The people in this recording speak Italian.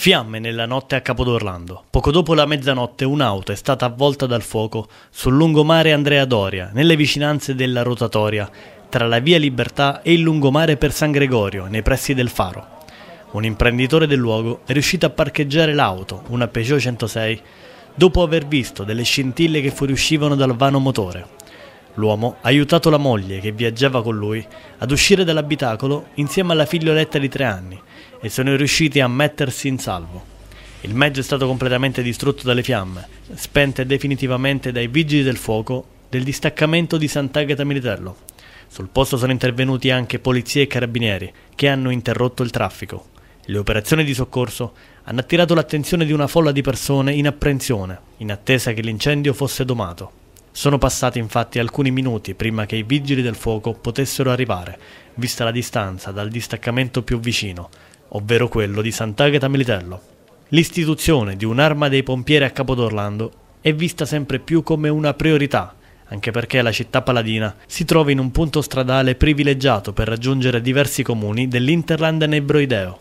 Fiamme nella notte a Capodorlando. Poco dopo la mezzanotte un'auto è stata avvolta dal fuoco sul lungomare Andrea Doria, nelle vicinanze della rotatoria, tra la via Libertà e il lungomare per San Gregorio, nei pressi del faro. Un imprenditore del luogo è riuscito a parcheggiare l'auto, una Peugeot 106, dopo aver visto delle scintille che fuoriuscivano dal vano motore. L'uomo ha aiutato la moglie, che viaggiava con lui, ad uscire dall'abitacolo insieme alla figlioletta di tre anni, e sono riusciti a mettersi in salvo. Il mezzo è stato completamente distrutto dalle fiamme, spente definitivamente dai vigili del fuoco del distaccamento di Sant'Agata Militello. Sul posto sono intervenuti anche polizie e carabinieri, che hanno interrotto il traffico. Le operazioni di soccorso hanno attirato l'attenzione di una folla di persone in apprensione, in attesa che l'incendio fosse domato. Sono passati infatti alcuni minuti prima che i vigili del fuoco potessero arrivare, vista la distanza dal distaccamento più vicino, ovvero quello di Sant'Agata Militello. L'istituzione di un'arma dei pompieri a Capodorlando è vista sempre più come una priorità, anche perché la città paladina si trova in un punto stradale privilegiato per raggiungere diversi comuni dell'Interland nebroideo.